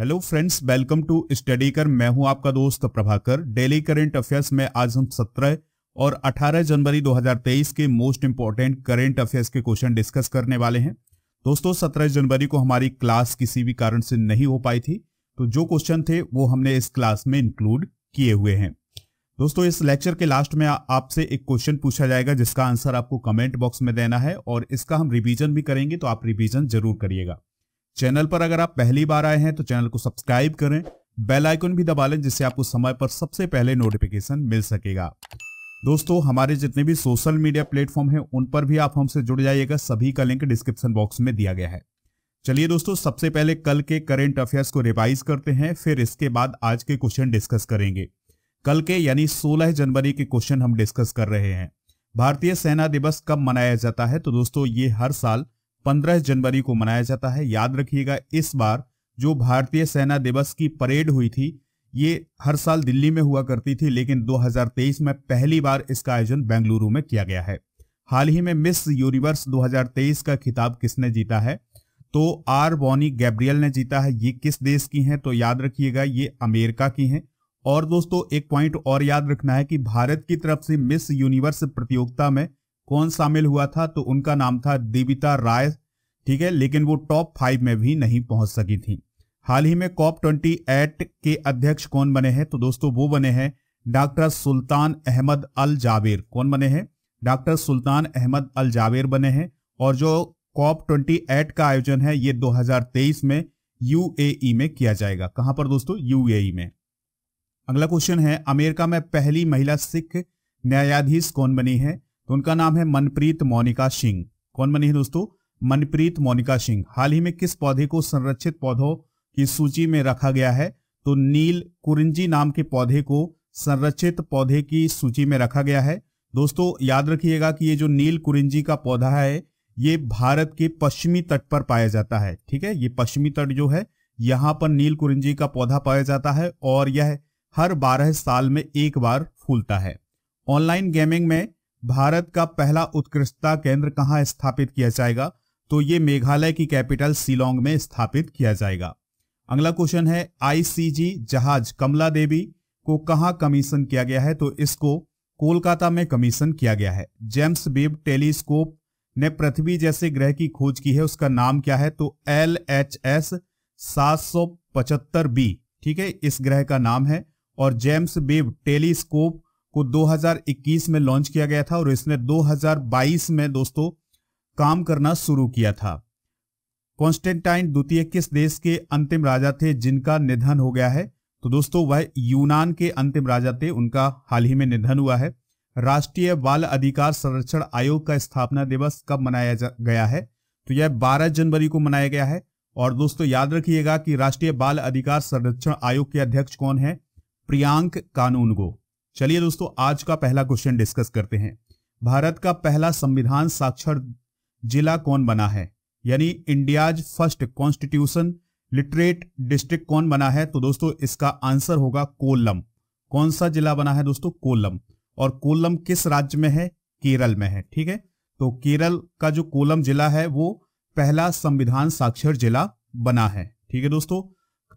hello friends welcome to study कर मैं हूं आपका दोस्त प्रभाकर डेली करेंट अफेयर्स में आज हम 17 और 18 जनवरी 2023 के मोस्ट इंपॉर्टेंट करेंट अफेयर्स के क्वेश्चन डिस्कस करने वाले हैं दोस्तों 17 जनवरी को हमारी क्लास किसी भी कारण से नहीं हो पाई थी तो जो क्वेश्चन थे वो हमने इस क्लास में इंक्लूड किए हुए हैं दोस्तों इस लेक्चर के लास्ट में आपसे एक क्वेश्चन पूछा जाएगा जिसका आंसर आपको कमेंट बॉक्स में देना है और इसका हम रिविजन भी करेंगे तो आप रिविजन जरूर करिएगा चैनल पर अगर आप पहली बार आए हैं तो चैनल को सब्सक्राइब करें बेल आइकन भी दबा लें जिससे आपको समय पर सबसे पहले नोटिफिकेशन मिल सकेगा दोस्तों हमारे जितने भी सोशल मीडिया प्लेटफॉर्म हैं उन पर भी आप हमसे जुड़ जाइएगा सभी का लिंक डिस्क्रिप्शन बॉक्स में दिया गया है चलिए दोस्तों सबसे पहले कल के करेंट अफेयर्स को रिवाइज करते हैं फिर इसके बाद आज के क्वेश्चन डिस्कस करेंगे कल के यानी 16 जनवरी के क्वेश्चन हम डिस्कस कर रहे हैं भारतीय सेना दिवस कब मनाया जाता है तो दोस्तों ये हर साल 15 जनवरी को मनाया जाता है याद रखिएगा इस बार जो भारतीय सेना दिवस की परेड हुई थी ये हर साल दिल्ली में हुआ करती थी लेकिन 2023 में पहली बार इसका आयोजन बेंगलुरु में किया गया है हाल ही में मिस यूनिवर्स 2023 का खिताब किसने जीता है तो आर बॉनी गैब्रियल ने जीता है ये किस देश की हैं तो याद रखिएगा ये अमेरिका की हैं और दोस्तों एक पॉइंट और याद रखना है कि भारत की तरफ से मिस यूनिवर्स प्रतियोगिता में कौन शामिल हुआ था तो उनका नाम था दीपिता राय ठीक है लेकिन वो टॉप फाइव में भी नहीं पहुंच सकी थी हाल ही में कॉप ट्वेंटी एट के अध्यक्ष कौन बने हैं तो दोस्तों वो बने हैं डॉक्टर सुल्तान अहमद अल जावेर कौन बने हैं डॉक्टर सुल्तान अहमद अल जावेर बने हैं और जो कॉप ट्वेंटी एट का आयोजन है ये 2023 में यूएई में किया जाएगा कहां पर दोस्तों यूएई में अगला क्वेश्चन है अमेरिका में पहली महिला सिख न्यायाधीश कौन बनी है तो उनका नाम है मनप्रीत मोनिका सिंह कौन बनी है दोस्तों मनप्रीत मोनिका सिंह हाल ही में किस पौधे को संरक्षित पौधों की सूची में रखा गया है तो नील कुरिंजी नाम के पौधे को संरक्षित पौधे की सूची में रखा गया है दोस्तों याद रखिएगा कि ये जो नील कुरिंजी का पौधा है ये भारत के पश्चिमी तट पर पाया जाता है ठीक है ये पश्चिमी तट जो है यहाँ पर नील कुरिंजी का पौधा पाया जाता है और यह हर बारह साल में एक बार फूलता है ऑनलाइन गेमिंग में भारत का पहला उत्कृष्टता केंद्र कहाँ स्थापित किया जाएगा तो ये मेघालय की कैपिटल सिलोंग में स्थापित किया जाएगा अगला क्वेश्चन है आईसीजी जहाज कमला देवी को कहां कमीशन किया गया है तो इसको कोलकाता में कमीशन किया गया है जेम्स बेब टेलीस्कोप ने पृथ्वी जैसे ग्रह की खोज की है उसका नाम क्या है तो एल एच एस सात सौ पचहत्तर बी ठीक है इस ग्रह का नाम है और जेम्स बेब टेलीस्कोप को 2021 में लॉन्च किया गया था और इसने 2022 में दोस्तों काम करना शुरू किया था कॉन्स्टेंटाइन द्वितीय किस देश के अंतिम राजा थे जिनका निधन हो गया है तो दोस्तों वह यूनान के अंतिम राजा थे उनका हाल ही में निधन हुआ है राष्ट्रीय बाल अधिकार संरक्षण आयोग का स्थापना दिवस कब मनाया गया है तो यह 12 जनवरी को मनाया गया है और दोस्तों याद रखिएगा कि राष्ट्रीय बाल अधिकार संरक्षण आयोग के अध्यक्ष कौन है प्रियांक कानूनगो चलिए दोस्तों आज का पहला क्वेश्चन डिस्कस करते हैं भारत का पहला संविधान साक्षर जिला कौन बना है यानी India's first constitution literate district कौन बना है तो दोस्तों इसका आंसर होगा कोल्लम कौन सा जिला बना है दोस्तों कोल्लम और कोल्लम किस राज्य में है केरल में है ठीक है तो केरल का जो कोलम जिला है वो पहला संविधान साक्षर जिला बना है ठीक है दोस्तों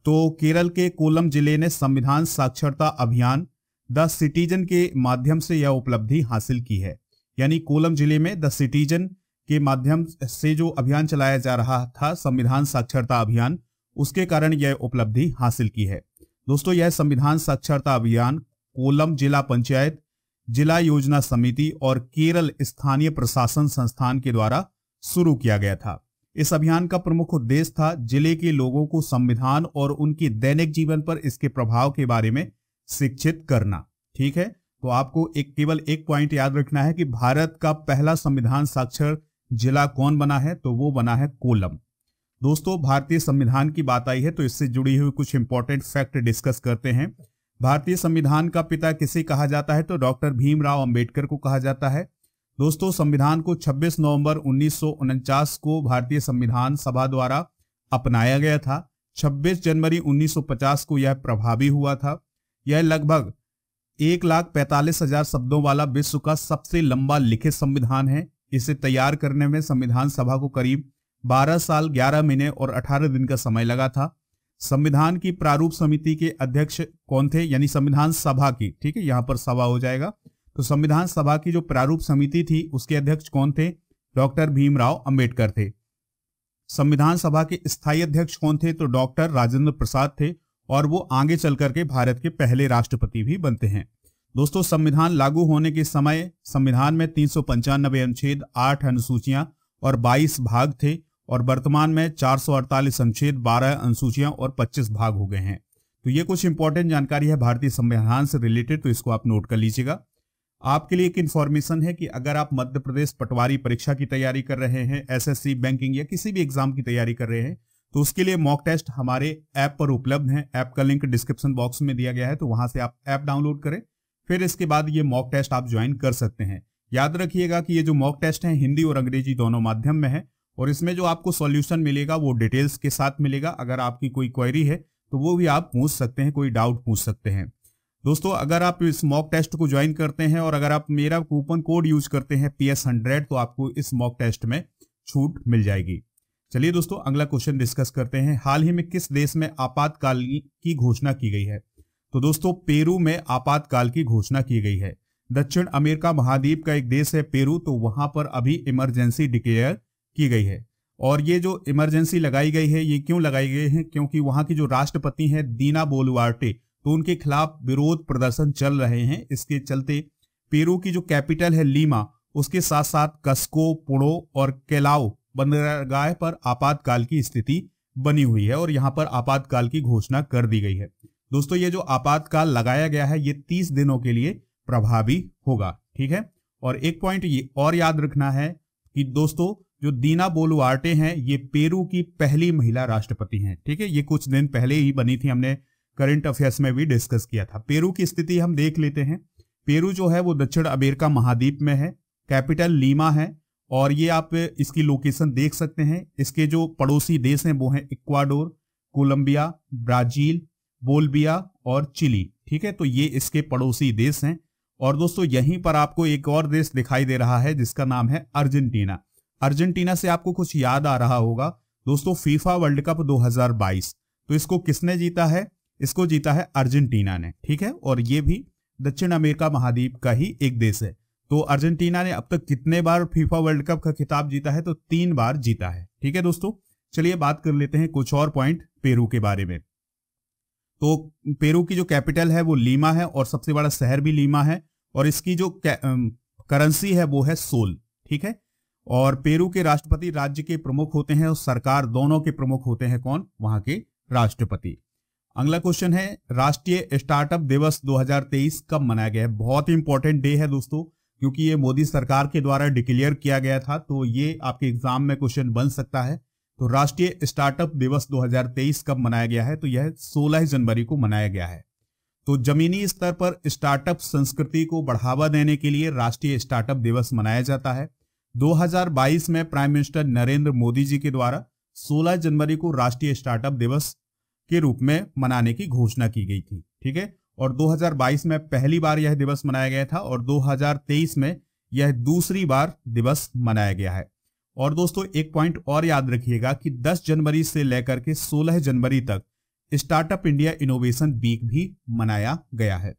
तो केरल के कोलम जिले ने संविधान साक्षरता अभियान द सिटीजन के माध्यम से यह उपलब्धि हासिल की है यानी कोलम जिले में द सिटीजन के माध्यम से जो अभियान चलाया जा रहा था संविधान साक्षरता अभियान उसके कारण यह उपलब्धि हासिल की है दोस्तों यह संविधान साक्षरता अभियान कोलम जिला पंचायत जिला योजना समिति और केरल स्थानीय प्रशासन संस्थान के द्वारा शुरू किया गया था इस अभियान का प्रमुख उद्देश्य था जिले के लोगों को संविधान और उनके दैनिक जीवन पर इसके प्रभाव के बारे में शिक्षित करना ठीक है तो आपको एक केवल एक पॉइंट याद रखना है कि भारत का पहला संविधान साक्षर जिला कौन बना है तो वो बना है कोलम दोस्तों भारतीय संविधान की बात आई है तो इससे जुड़ी हुई कुछ इंपॉर्टेंट फैक्ट डिस्कस करते हैं भारतीय संविधान का पिता किसे कहा जाता है तो डॉक्टर भीमराव अंबेडकर को कहा जाता है दोस्तों संविधान को 26 नवंबर उन्नीस को भारतीय संविधान सभा द्वारा अपनाया गया था 26 जनवरी 1950 को यह प्रभावी हुआ था यह लगभग एक लाख पैंतालीस हजार शब्दों वाला विश्व का सबसे लंबा लिखित संविधान है इसे तैयार करने में संविधान सभा को करीब 12 साल 11 महीने और 18 दिन का समय लगा था संविधान की प्रारूप समिति के अध्यक्ष कौन थे यानी संविधान सभा की ठीक है यहाँ पर सभा हो जाएगा तो संविधान सभा की जो प्रारूप समिति थी उसके अध्यक्ष कौन थे डॉक्टर भीमराव अंबेडकर थे संविधान सभा के स्थायी अध्यक्ष कौन थे तो डॉक्टर राजेंद्र प्रसाद थे और वो आगे चल करके भारत के पहले राष्ट्रपति भी बनते हैं दोस्तों संविधान लागू होने के समय संविधान में तीन सौ पंचानबे अनुच्छेद आठ अनुसूचियां और बाईस भाग थे और वर्तमान में चार सौ अड़तालीस अनुच्छेद बारह अनुसूचियां और पच्चीस भाग हो गए हैं तो ये कुछ इंपॉर्टेंट जानकारी है भारतीय संविधान से रिलेटेड तो इसको आप नोट कर लीजिएगा आपके लिए एक इन्फॉर्मेशन है कि अगर आप मध्य प्रदेश पटवारी परीक्षा की तैयारी कर रहे हैं एसएससी बैंकिंग या किसी भी एग्जाम की तैयारी कर रहे हैं तो उसके लिए मॉक टेस्ट हमारे ऐप पर उपलब्ध हैं ऐप का लिंक डिस्क्रिप्शन बॉक्स में दिया गया है तो वहां से आप ऐप डाउनलोड करें फिर इसके बाद ये मॉक टेस्ट आप ज्वाइन कर सकते हैं याद रखिएगा कि ये जो मॉक टेस्ट है हिंदी और अंग्रेजी दोनों माध्यम में है और इसमें जो आपको सॉल्यूशन मिलेगा वो डिटेल्स के साथ मिलेगा अगर आपकी कोई क्वेरी है तो वो भी आप पूछ सकते हैं कोई डाउट पूछ सकते हैं दोस्तों अगर आप इस मॉक टेस्ट को ज्वाइन करते हैं और अगर आप मेरा कूपन कोड यूज करते हैं पी एस हंड्रेड तो आपको इस मॉक टेस्ट में छूट मिल जाएगी चलिए दोस्तों अगला क्वेश्चन डिस्कस करते हैं हाल ही में किस देश में आपातकाल की घोषणा की गई है तो दोस्तों पेरू में आपातकाल की घोषणा की गई है दक्षिण अमेरिका महाद्वीप का एक देश है पेरू तो वहां पर अभी इमरजेंसी डिक्लेयर की गई है और ये जो इमरजेंसी लगाई गई है ये क्यों लगाई गई है क्योंकि वहां की जो राष्ट्रपति है दीना बोलवार्टे तो उनके खिलाफ विरोध प्रदर्शन चल रहे हैं इसके चलते पेरू की जो कैपिटल है लीमा उसके साथ साथ कस्को पुणो और केलाओ बंदरगाह पर आपातकाल की स्थिति बनी हुई है और यहाँ पर आपातकाल की घोषणा कर दी गई है दोस्तों ये जो आपातकाल लगाया गया है ये तीस दिनों के लिए प्रभावी होगा ठीक है और एक पॉइंट ये और याद रखना है कि दोस्तों जो दीना बोलवार्टे हैं ये पेरू की पहली महिला राष्ट्रपति हैं ठीक है ये कुछ दिन पहले ही बनी थी हमने करंट अफेयर्स में भी डिस्कस किया था पेरू की स्थिति हम देख लेते हैं पेरू जो है वो दक्षिण अमेरिका महाद्वीप में है कैपिटल लीमा है और ये आप इसकी लोकेशन देख सकते हैं इसके जो पड़ोसी देश हैं वो हैं इक्वाडोर कोलंबिया ब्राजील बोलबिया और चिली ठीक है तो ये इसके पड़ोसी देश हैं और दोस्तों यहीं पर आपको एक और देश दिखाई दे रहा है जिसका नाम है अर्जेंटीना अर्जेंटीना से आपको कुछ याद आ रहा होगा दोस्तों फीफा वर्ल्ड कप 2022 तो इसको किसने जीता है इसको जीता है अर्जेंटीना ने ठीक है और ये भी दक्षिण अमेरिका महाद्वीप का ही एक देश है तो अर्जेंटीना ने अब तक कितने बार फीफा वर्ल्ड कप का खिताब जीता है तो तीन बार जीता है ठीक है दोस्तों चलिए बात कर लेते हैं कुछ और पॉइंट पेरू के बारे में तो पेरू की जो कैपिटल है वो लीमा है और सबसे बड़ा शहर भी लीमा है और इसकी जो करेंसी है वो है सोल ठीक है और पेरू के राष्ट्रपति राज्य के प्रमुख होते हैं और सरकार दोनों के प्रमुख होते हैं कौन वहां के राष्ट्रपति अगला क्वेश्चन है राष्ट्रीय स्टार्टअप दिवस 2023 कब मनाया गया है बहुत ही इंपॉर्टेंट डे है दोस्तों क्योंकि ये मोदी सरकार के द्वारा डिक्लेयर किया गया था तो ये आपके एग्जाम में क्वेश्चन बन सकता है तो राष्ट्रीय स्टार्टअप दिवस 2023 कब मनाया गया है तो यह 16 जनवरी को मनाया गया है तो जमीनी स्तर पर स्टार्टअप संस्कृति को बढ़ावा देने के लिए राष्ट्रीय स्टार्टअप दिवस मनाया जाता है 2022 में प्राइम मिनिस्टर नरेंद्र मोदी जी के द्वारा 16 जनवरी को राष्ट्रीय स्टार्टअप दिवस के रूप में मनाने की घोषणा की गई थी ठीक है और 2022 में पहली बार यह दिवस मनाया गया था और 2023 में यह दूसरी बार दिवस मनाया गया है और दोस्तों एक पॉइंट और याद रखिएगा कि 10 जनवरी से लेकर के 16 जनवरी तक स्टार्टअप इंडिया इनोवेशन वीक भी मनाया गया है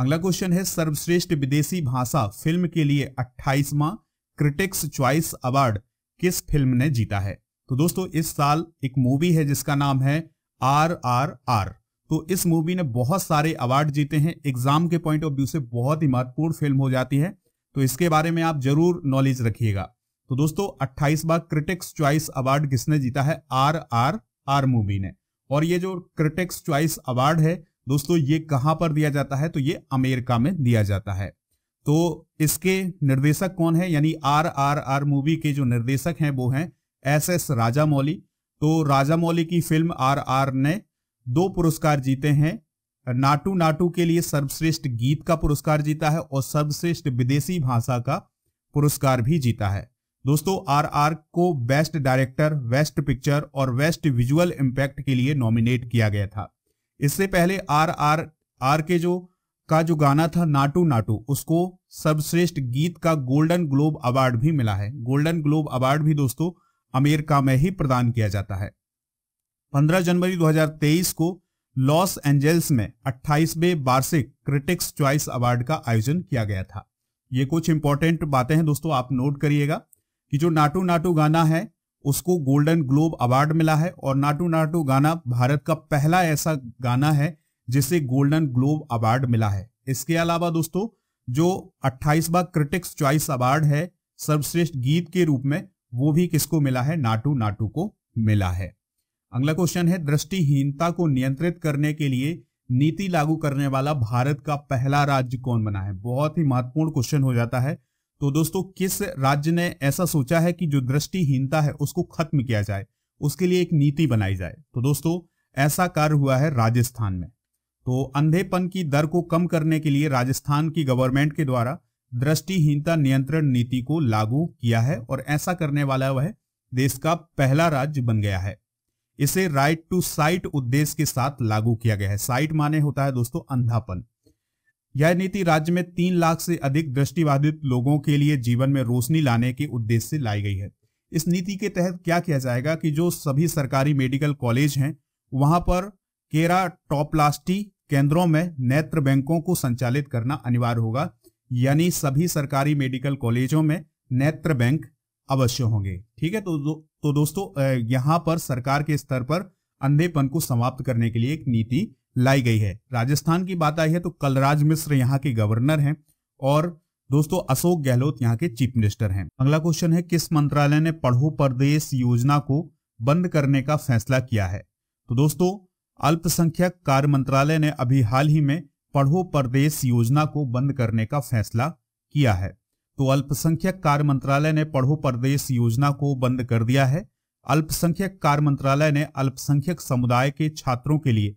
अगला क्वेश्चन है सर्वश्रेष्ठ विदेशी भाषा फिल्म के लिए अट्ठाईसवा क्रिटिक्स च्वाइस अवार्ड किस फिल्म ने जीता है तो दोस्तों इस साल एक मूवी है जिसका नाम है आर आर आर तो इस मूवी ने बहुत सारे अवार्ड जीते हैं एग्जाम के पॉइंट ऑफ व्यू से बहुत ही महत्वपूर्ण फिल्म हो जाती है तो इसके बारे में आप जरूर नॉलेज रखिएगा तो दोस्तों 28 बार क्रिटिक्स च्वाइस अवार्ड किसने जीता है आर आर आर मूवी ने और ये जो क्रिटिक्स च्वाइस अवार्ड है दोस्तों ये कहाँ पर दिया जाता है तो ये अमेरिका में दिया जाता है तो इसके निर्देशक कौन है यानी आर आर आर मूवी के जो निर्देशक हैं वो हैं एस एस राजा मौली तो राजामौली की फिल्म आर आर ने दो पुरस्कार जीते हैं नाटू नाटू के लिए सर्वश्रेष्ठ गीत का पुरस्कार जीता है और सर्वश्रेष्ठ विदेशी भाषा का पुरस्कार भी जीता है दोस्तों आर आर को बेस्ट डायरेक्टर बेस्ट पिक्चर और बेस्ट विजुअल इम्पैक्ट के लिए नॉमिनेट किया गया था इससे पहले आर आर आर के जो का जो गाना था नाटू नाटू उसको सर्वश्रेष्ठ गीत का गोल्डन ग्लोब अवार्ड भी मिला है गोल्डन ग्लोब अवार्ड भी दोस्तों अमेरिका में ही प्रदान किया जाता है 15 जनवरी 2023 को लॉस एंजल्स में 28वें वार्षिक क्रिटिक्स चॉइस अवार्ड का आयोजन किया गया था ये कुछ इंपॉर्टेंट बातें हैं दोस्तों आप नोट करिएगा कि जो नाटू नाटू गाना है उसको गोल्डन ग्लोब अवार्ड मिला है और नाटू नाटू गाना भारत का पहला ऐसा गाना है जिसे गोल्डन ग्लोब अवार्ड मिला है इसके अलावा दोस्तों जो 28वां क्रिटिक्स चॉइस अवार्ड है सर्वश्रेष्ठ गीत के रूप में वो भी किसको मिला है नाटू नाटू को मिला है अगला क्वेश्चन है दृष्टिहीनता को नियंत्रित करने के लिए नीति लागू करने वाला भारत का पहला राज्य कौन बना है बहुत ही महत्वपूर्ण क्वेश्चन हो जाता है तो दोस्तों किस राज्य ने ऐसा सोचा है कि जो दृष्टिहीनता है उसको खत्म किया जाए उसके लिए एक नीति बनाई जाए तो दोस्तों ऐसा कार्य हुआ है राजस्थान में तो अंधेपन की दर को कम करने के लिए राजस्थान की गवर्नमेंट के द्वारा दृष्टिहीनता नियंत्रण नीति को लागू किया है और ऐसा करने वाला वह देश का पहला राज्य बन गया है इसे राइट टू साइट उद्देश्य के साथ लागू किया गया है साइट माने होता है दोस्तों अंधापन यह नीति राज्य में तीन लाख से अधिक दृष्टिबाधित लोगों के लिए जीवन में रोशनी लाने के उद्देश्य से लाई गई है इस नीति के तहत क्या किया जाएगा कि जो सभी सरकारी मेडिकल कॉलेज हैं वहां पर केरा टॉपलास्टी केंद्रों में नेत्र बैंकों को संचालित करना अनिवार्य होगा यानी सभी सरकारी मेडिकल कॉलेजों में नेत्र बैंक अवश्य होंगे ठीक है तो दो, तो दोस्तों यहाँ पर सरकार के स्तर पर अंधेपन को समाप्त करने के लिए एक नीति लाई गई है राजस्थान की बात आई है तो कलराज मिश्र यहाँ के गवर्नर हैं और दोस्तों अशोक गहलोत यहाँ के चीफ मिनिस्टर हैं अगला क्वेश्चन है किस मंत्रालय ने पढ़ो परदेश योजना को बंद करने का फैसला किया है तो दोस्तों अल्पसंख्यक कार्य मंत्रालय ने अभी हाल ही में पढ़ो परदेश योजना को बंद करने का फैसला किया है तो अल्पसंख्यक कार्य मंत्रालय ने पढ़ो प्रदेश योजना को बंद कर दिया है अल्पसंख्यक कार्य मंत्रालय ने अल्पसंख्यक समुदाय के छात्रों के लिए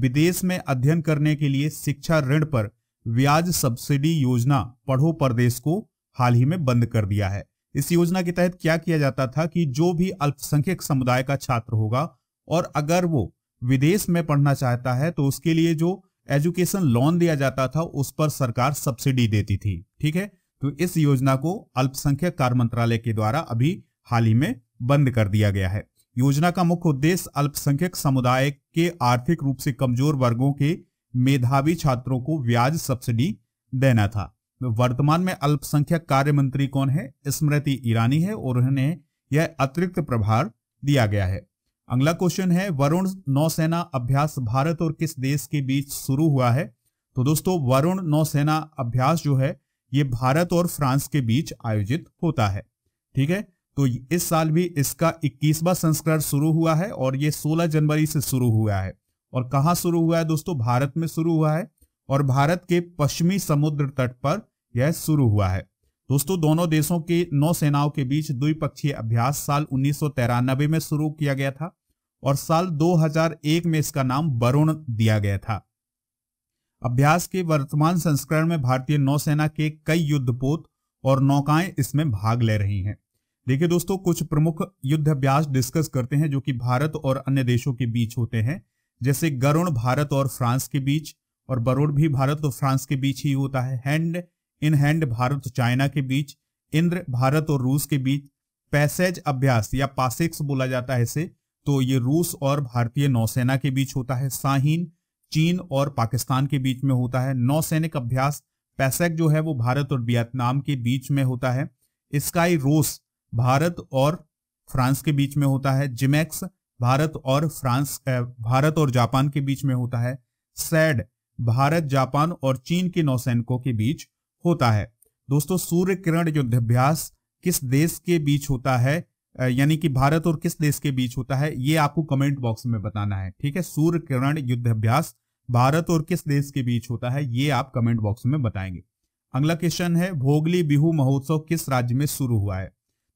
विदेश में अध्ययन करने के लिए शिक्षा ऋण पर ब्याज सब्सिडी योजना पढ़ो प्रदेश को हाल ही में बंद कर दिया है इस योजना के तहत क्या किया जाता था कि जो भी अल्पसंख्यक समुदाय का छात्र होगा और अगर वो विदेश में पढ़ना चाहता है तो उसके लिए जो एजुकेशन लोन दिया जाता था उस पर सरकार सब्सिडी देती थी ठीक है तो इस योजना को अल्पसंख्यक कार्य मंत्रालय के द्वारा अभी हाल ही में बंद कर दिया गया है योजना का मुख्य उद्देश्य अल्पसंख्यक समुदाय के आर्थिक रूप से कमजोर वर्गों के मेधावी छात्रों को ब्याज सब्सिडी देना था वर्तमान में अल्पसंख्यक कार्य मंत्री कौन है स्मृति ईरानी है और उन्हें यह अतिरिक्त प्रभार दिया गया है अगला क्वेश्चन है वरुण नौसेना अभ्यास भारत और किस देश के बीच शुरू हुआ है तो दोस्तों वरुण नौसेना अभ्यास जो है ये भारत और फ्रांस के बीच आयोजित होता है ठीक है तो इस साल भी इसका 21वां संस्करण शुरू हुआ है और ये 16 जनवरी से शुरू हुआ है और कहाँ शुरू हुआ है दोस्तों भारत में शुरू हुआ है और भारत के पश्चिमी समुद्र तट पर यह शुरू हुआ है दोस्तों दोनों देशों के सेनाओं के बीच द्विपक्षीय अभ्यास साल उन्नीस में शुरू किया गया था और साल 2001 में इसका नाम वरुण दिया गया था अभ्यास के वर्तमान संस्करण में भारतीय नौसेना के कई युद्धपोत और नौकाएं इसमें भाग ले रही हैं देखिए दोस्तों कुछ प्रमुख युद्ध अभ्यास डिस्कस करते हैं जो कि भारत और अन्य देशों के बीच होते हैं जैसे गरुण भारत और फ्रांस के बीच और बरुण भी भारत और फ्रांस के बीच ही होता है hand in hand Bharat China के बीच इंद्र भारत और रूस के बीच पैसेज अभ्यास या पासिक्स बोला जाता है इसे तो ये रूस और भारतीय नौसेना के बीच होता है साहिन चीन और पाकिस्तान के बीच में होता है नौसैनिक अभ्यास पैसेक जो है वो भारत और वियतनाम के बीच में होता है स्काई रोस भारत और फ्रांस के बीच में होता है जिमेक्स भारत और फ्रांस भारत और जापान के बीच में होता है सैड भारत जापान और चीन के नौसैनिकों के बीच होता है दोस्तों सूर्य किरण युद्धाभ्यास किस देश के बीच होता है यानी कि भारत और किस देश के बीच होता है ये आपको कमेंट बॉक्स में बताना है ठीक है सूर्य किरण युद्धाभ्यास भारत और किस देश के बीच होता है ये आप कमेंट बॉक्स में बताएंगे अगला क्वेश्चन है भोगली बिहू महोत्सव किस राज्य में शुरू हुआ है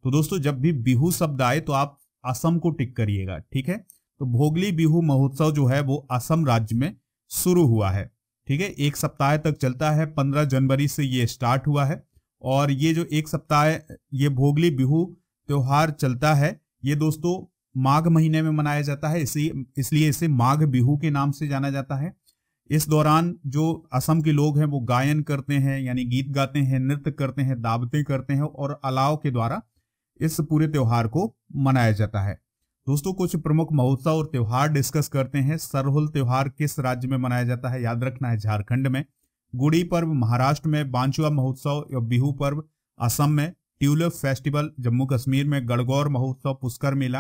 तो दोस्तों जब भी बिहू शब्द आए तो आप असम को टिक करिएगा ठीक है तो भोगली बिहू महोत्सव जो है वो असम राज्य में शुरू हुआ है ठीक है एक सप्ताह तक चलता है पंद्रह जनवरी से ये स्टार्ट हुआ है और ये जो एक सप्ताह ये भोगली बिहू त्योहार चलता है ये दोस्तों माघ महीने में मनाया जाता है इसी इसलिए इसे माघ बिहू के नाम से जाना जाता है इस दौरान जो असम के लोग हैं वो गायन करते हैं यानी गीत गाते हैं नृत्य करते हैं दावते करते हैं और अलाव के द्वारा इस पूरे त्यौहार को मनाया जाता है दोस्तों कुछ प्रमुख महोत्सव और त्यौहार डिस्कस करते हैं सरहुल त्यौहार किस राज्य में मनाया जाता है याद रखना है झारखंड में गुड़ी पर्व महाराष्ट्र में बांचुआ महोत्सव या बिहू पर्व असम में ट्यूलिप फेस्टिवल जम्मू कश्मीर में गणगौर महोत्सव पुष्कर मेला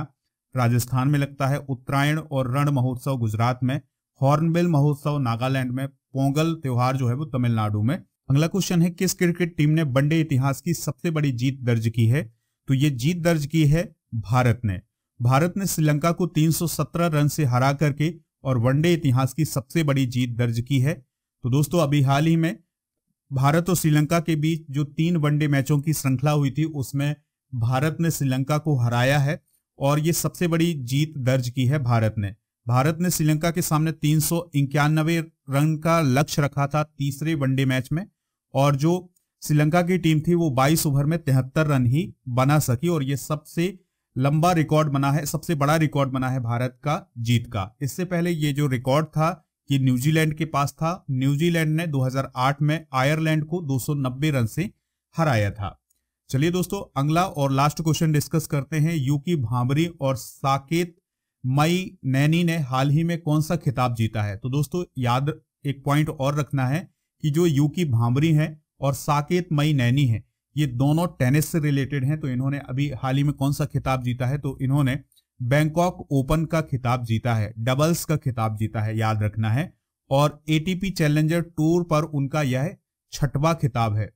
राजस्थान में लगता है उत्तरायण और रण महोत्सव गुजरात में हॉर्नबिल महोत्सव नागालैंड में पोंगल त्योहार जो है वो तमिलनाडु में अगला क्वेश्चन है किस क्रिकेट टीम ने वनडे इतिहास की सबसे बड़ी जीत दर्ज की है तो ये जीत दर्ज की है भारत ने भारत ने श्रीलंका को 317 रन से हरा करके और वनडे इतिहास की सबसे बड़ी जीत दर्ज की है तो दोस्तों अभी हाल ही में भारत और श्रीलंका के बीच जो तीन वनडे मैचों की श्रृंखला हुई थी उसमें भारत ने श्रीलंका को हराया है और ये सबसे बड़ी जीत दर्ज की है भारत ने भारत ने श्रीलंका के सामने तीन रन का लक्ष्य रखा था तीसरे वनडे मैच में और जो श्रीलंका की टीम थी वो 22 ओवर में तिहत्तर रन ही बना सकी और ये सबसे लंबा रिकॉर्ड बना है सबसे बड़ा रिकॉर्ड बना है भारत का जीत का इससे पहले ये जो रिकॉर्ड था ये न्यूजीलैंड के पास था न्यूजीलैंड ने 2008 में आयरलैंड को 290 रन से हराया था चलिए दोस्तों अगला और लास्ट क्वेश्चन डिस्कस करते हैं यूकी भामरी और साकेत मई नैनी ने हाल ही में कौन सा खिताब जीता है तो दोस्तों याद एक पॉइंट और रखना है कि जो यूकी भामरी है और साकेत मई नैनी है ये दोनों टेनिस से रिलेटेड हैं तो इन्होंने अभी हाल ही में कौन सा खिताब जीता है तो इन्होंने बैंकॉक ओपन का खिताब जीता है डबल्स का खिताब जीता है याद रखना है और एटीपी चैलेंजर टूर पर उनका यह छठवा खिताब है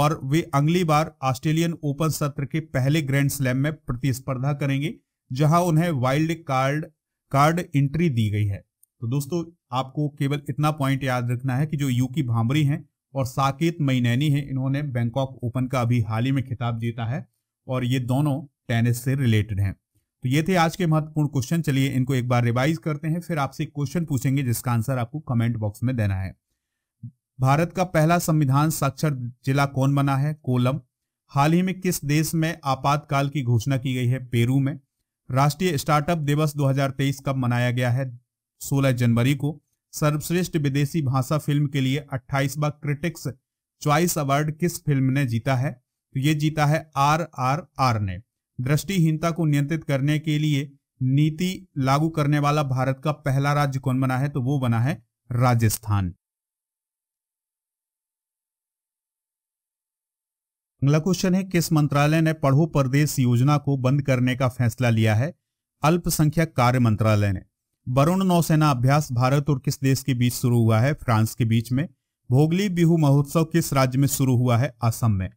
और वे अगली बार ऑस्ट्रेलियन ओपन सत्र के पहले ग्रैंड स्लैम में प्रतिस्पर्धा करेंगे जहां उन्हें वाइल्ड कार्ड कार्ड एंट्री दी गई है तो दोस्तों आपको केवल इतना पॉइंट याद रखना है कि जो यूकी भामरी हैं और साकेत मैनैनी हैं इन्होंने बैंकॉक ओपन का अभी हाल ही में खिताब जीता है और ये दोनों टेनिस से रिलेटेड हैं तो ये थे आज के महत्वपूर्ण क्वेश्चन चलिए इनको एक बार रिवाइज करते हैं फिर आपसे क्वेश्चन पूछेंगे जिसका आंसर आपको कमेंट बॉक्स में देना है भारत का पहला संविधान साक्षर जिला कौन बना है कोलम हाल ही में किस देश में आपातकाल की घोषणा की गई है पेरू में राष्ट्रीय स्टार्टअप दिवस 2023 कब मनाया गया है 16 जनवरी को सर्वश्रेष्ठ विदेशी भाषा फिल्म के लिए 28वां क्रिटिक्स च्वाइस अवार्ड किस फिल्म ने जीता है तो ये जीता है आर आर आर ने दृष्टिहीनता को नियंत्रित करने के लिए नीति लागू करने वाला भारत का पहला राज्य कौन बना है तो वो बना है राजस्थान अगला क्वेश्चन है किस मंत्रालय ने पढ़ो प्रदेश योजना को बंद करने का फैसला लिया है अल्पसंख्यक कार्य मंत्रालय ने वरुण नौसेना अभ्यास भारत और किस देश के बीच शुरू हुआ है फ्रांस के बीच में भोगली बिहू महोत्सव किस राज्य में शुरू हुआ है असम में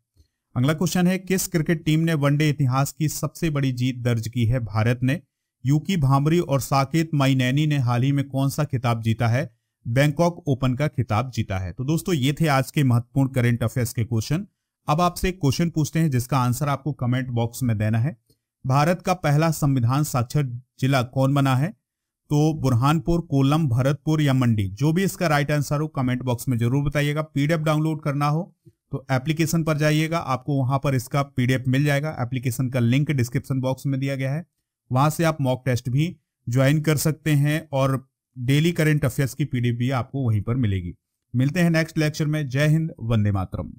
अगला क्वेश्चन है किस क्रिकेट टीम ने वनडे इतिहास की सबसे बड़ी जीत दर्ज की है भारत ने यूकी भामरी और साकेत माइनैनी ने हाल ही में कौन सा खिताब जीता है बैंकॉक ओपन का खिताब जीता है तो दोस्तों ये थे आज के महत्वपूर्ण करेंट अफेयर्स के क्वेश्चन अब आपसे एक क्वेश्चन पूछते हैं जिसका आंसर आपको कमेंट बॉक्स में देना है भारत का पहला संविधान साक्षर जिला कौन बना है तो बुरहानपुर कोलम भरतपुर या मंडी जो भी इसका राइट आंसर हो कमेंट बॉक्स में जरूर बताइएगा पीडीएफ डाउनलोड करना हो तो एप्लीकेशन पर जाइएगा आपको वहां पर इसका पीडीएफ मिल जाएगा एप्लीकेशन का लिंक डिस्क्रिप्शन बॉक्स में दिया गया है वहां से आप मॉक टेस्ट भी ज्वाइन कर सकते हैं और डेली करेंट अफेयर्स की पीडीएफ भी आपको वहीं पर मिलेगी मिलते हैं नेक्स्ट लेक्चर में जय हिंद वंदे मातरम